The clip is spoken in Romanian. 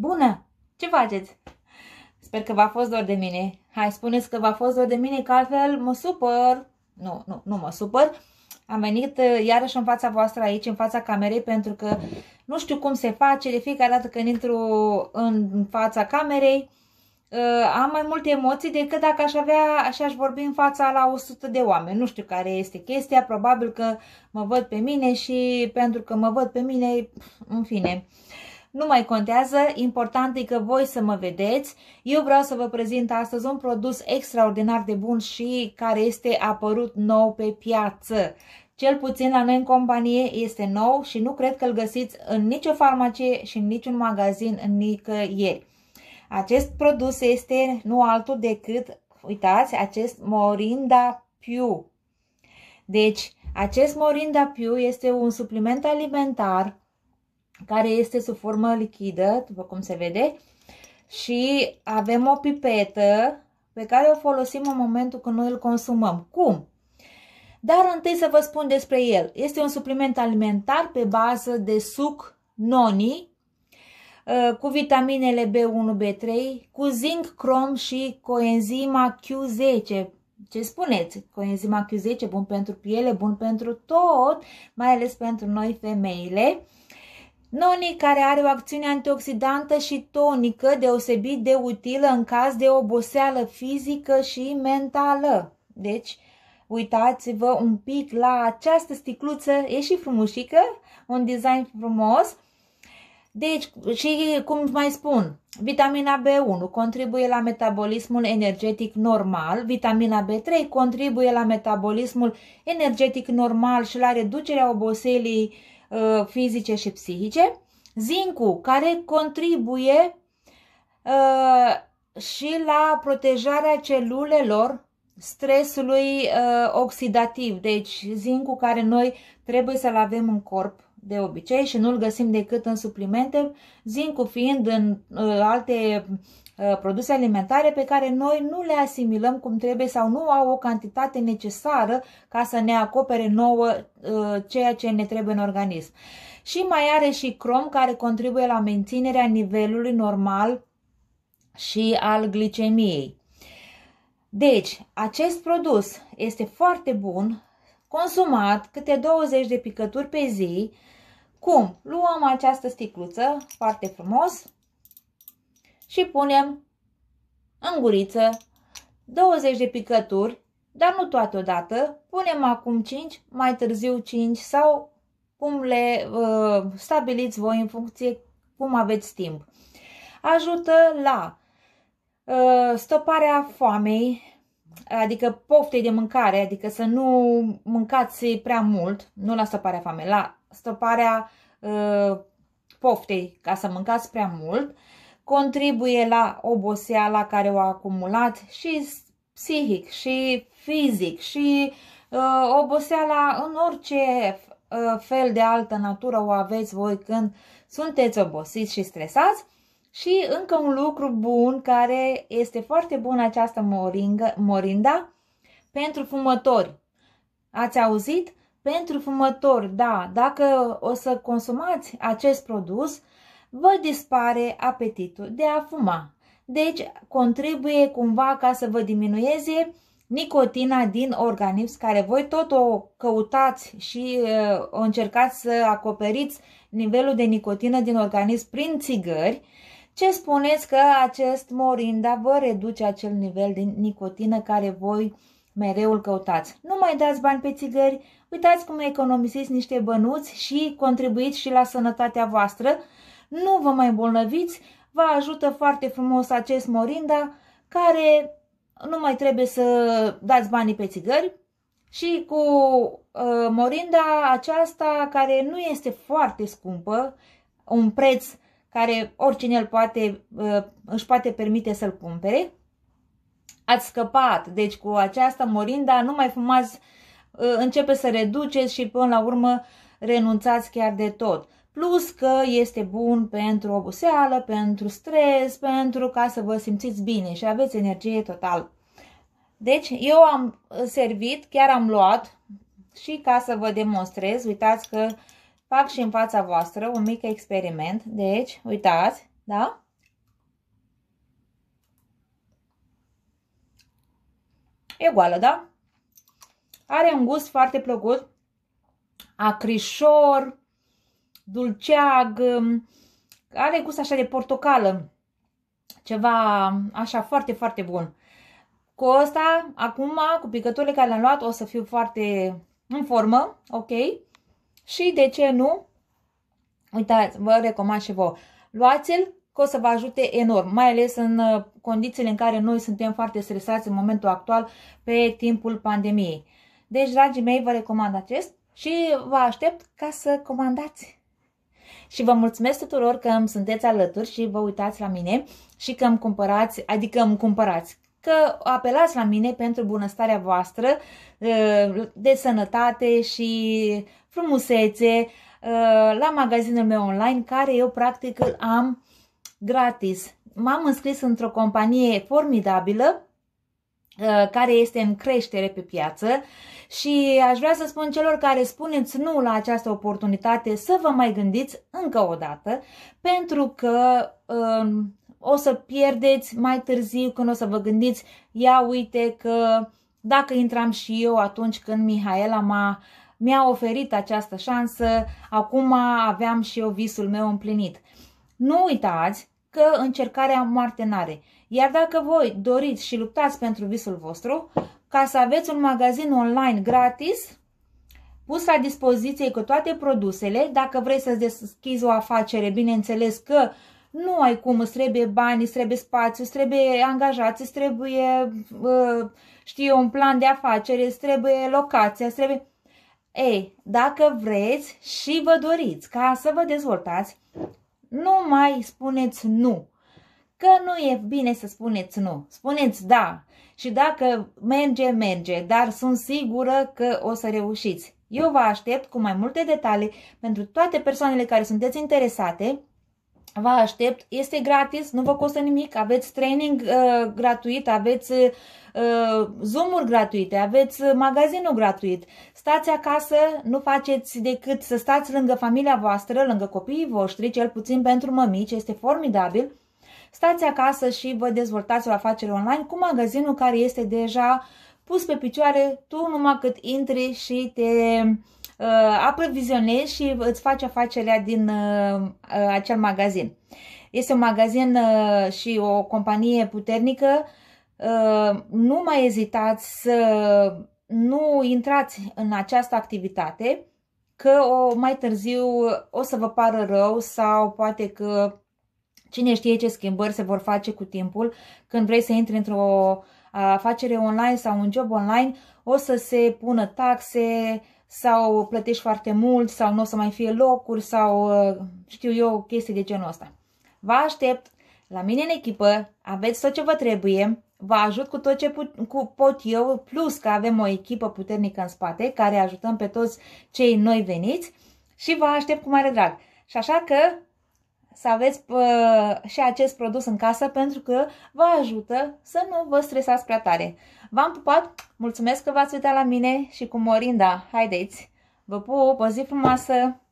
Bună! Ce faceți? Sper că v-a fost dor de mine. Hai, spuneți că v-a fost dor de mine, că altfel mă supăr. Nu, nu, nu mă supăr. Am venit uh, iarăși în fața voastră aici, în fața camerei, pentru că nu știu cum se face. De fiecare dată când intru în fața camerei, uh, am mai multe emoții decât dacă aș avea, așa aș vorbi în fața la 100 de oameni. Nu știu care este chestia, probabil că mă văd pe mine și pentru că mă văd pe mine, în fine. Uh, nu mai contează, important e că voi să mă vedeți. Eu vreau să vă prezint astăzi un produs extraordinar de bun și care este apărut nou pe piață. Cel puțin la noi în companie este nou și nu cred că îl găsiți în nicio farmacie și în niciun magazin nicăieri. Acest produs este nu altul decât, uitați, acest Morinda Piu. Deci, acest Morinda Piu este un supliment alimentar care este sub formă lichidă, după cum se vede, și avem o pipetă pe care o folosim în momentul când noi îl consumăm. Cum? Dar întâi să vă spun despre el. Este un supliment alimentar pe bază de suc noni uh, cu vitaminele B1, B3, cu zinc, crom și coenzima Q10. Ce spuneți? Coenzima Q10, bun pentru piele, bun pentru tot, mai ales pentru noi femeile. Noni, care are o acțiune antioxidantă și tonică deosebit de utilă în caz de oboseală fizică și mentală. Deci, uitați-vă un pic la această sticluță, e și frumușică, un design frumos. Deci, și cum mai spun, vitamina B1 contribuie la metabolismul energetic normal, vitamina B3 contribuie la metabolismul energetic normal și la reducerea oboselii Uh, fizice și psihice, zincul care contribuie uh, și la protejarea celulelor stresului uh, oxidativ, deci zincul care noi trebuie să-l avem în corp de obicei și nu-l găsim decât în suplimente, zincul fiind în alte Uh, produse alimentare pe care noi nu le asimilăm cum trebuie sau nu au o cantitate necesară ca să ne acopere nouă uh, ceea ce ne trebuie în organism. Și mai are și crom care contribuie la menținerea nivelului normal și al glicemiei. Deci, acest produs este foarte bun, consumat câte 20 de picături pe zi. Cum? Luăm această sticluță, foarte frumos, și punem în guriță 20 de picături, dar nu toate odată. Punem acum 5, mai târziu 5 sau cum le uh, stabiliți voi în funcție cum aveți timp. Ajută la uh, stoparea foamei, adică poftei de mâncare, adică să nu mâncați prea mult, nu la stoparea foamei, la stoparea uh, poftei, ca să mâncați prea mult. Uh, contribuie la oboseala care o acumulat și psihic și fizic și uh, oboseala în orice uh, fel de altă natură o aveți voi când sunteți obosiți și stresați. Și încă un lucru bun care este foarte bun această moringă, morinda pentru fumători. Ați auzit? Pentru fumători, da, dacă o să consumați acest produs, vă dispare apetitul de a fuma. Deci contribuie cumva ca să vă diminueze nicotina din organism, care voi tot o căutați și uh, o încercați să acoperiți nivelul de nicotină din organism prin țigări, ce spuneți că acest morinda vă reduce acel nivel de nicotină care voi mereu îl căutați. Nu mai dați bani pe țigări, uitați cum economisiți niște bănuți și contribuiți și la sănătatea voastră nu vă mai îmbolnăviți, vă ajută foarte frumos acest morinda care nu mai trebuie să dați banii pe țigări și cu uh, morinda aceasta care nu este foarte scumpă, un preț care oricine îl poate, uh, își poate permite să-l cumpere, ați scăpat. Deci cu această morinda nu mai fumați, uh, începe să reduceți și până la urmă renunțați chiar de tot plus că este bun pentru oboseală, pentru stres, pentru ca să vă simțiți bine și aveți energie total. Deci eu am servit, chiar am luat și ca să vă demonstrez, uitați că fac și în fața voastră un mic experiment. Deci, uitați, da? E goală, da? Are un gust foarte plăcut, acrișor, dulceag, um, are gust așa de portocală, ceva așa foarte, foarte bun. Cu asta, acum, cu picăturile care le-am luat, o să fiu foarte în formă, ok? Și de ce nu? Uitați, vă recomand și vouă. Luați-l că o să vă ajute enorm, mai ales în uh, condițiile în care noi suntem foarte stresați în momentul actual pe timpul pandemiei. Deci, dragii mei, vă recomand acest și vă aștept ca să comandați și vă mulțumesc tuturor că îmi sunteți alături și vă uitați la mine și că îmi cumpărați, adică îmi cumpărați, că apelați la mine pentru bunăstarea voastră ă, de sănătate și frumusețe ă, la magazinul meu online care eu practic îl am gratis. M-am înscris într-o companie formidabilă ă, care este în creștere pe piață și aș vrea să spun celor care spuneți nu la această oportunitate să vă mai gândiți încă o dată pentru că um, o să pierdeți mai târziu când o să vă gândiți ia uite că dacă intram și eu atunci când Mihaela m-a mi-a oferit această șansă, acum aveam și eu visul meu împlinit. Nu uitați că încercarea moarte n-are. Iar dacă voi doriți și luptați pentru visul vostru, ca să aveți un magazin online gratis pus la dispoziție cu toate produsele. Dacă vrei să-ți deschizi o afacere, bineînțeles că nu ai cum, îți trebuie bani, îți trebuie spațiu, îți trebuie angajați, îți trebuie, știu un plan de afacere, îți trebuie locația, îți trebuie... Ei, dacă vreți și vă doriți ca să vă dezvoltați, nu mai spuneți nu că nu e bine să spuneți nu. Spuneți da. Și dacă merge, merge, dar sunt sigură că o să reușiți. Eu vă aștept cu mai multe detalii pentru toate persoanele care sunteți interesate. Vă aștept, este gratis, nu vă costă nimic, aveți training uh, gratuit, aveți uh, zoom-uri gratuite, aveți magazinul gratuit. Stați acasă, nu faceți decât să stați lângă familia voastră, lângă copiii voștri, cel puțin pentru mămici, este formidabil stați acasă și vă dezvoltați o afacere online cu magazinul care este deja pus pe picioare, tu numai cât intri și te uh, aprovizionezi și îți faci afacerea din uh, uh, acel magazin. Este un magazin uh, și o companie puternică, uh, nu mai ezitați să nu intrați în această activitate, că o, mai târziu o să vă pară rău sau poate că Cine știe ce schimbări se vor face cu timpul când vrei să intri într-o afacere online sau un job online, o să se pună taxe sau plătești foarte mult sau nu o să mai fie locuri sau știu eu chestii de genul ăsta. Vă aștept la mine în echipă, aveți tot ce vă trebuie, vă ajut cu tot ce put, cu pot eu, plus că avem o echipă puternică în spate care ajutăm pe toți cei noi veniți și vă aștept cu mare drag. Și așa că să aveți uh, și acest produs în casă pentru că vă ajută să nu vă stresați prea tare. V-am pupat, mulțumesc că v-ați uitat la mine și cu Morinda. Haideți! Vă pup, o zi frumoasă!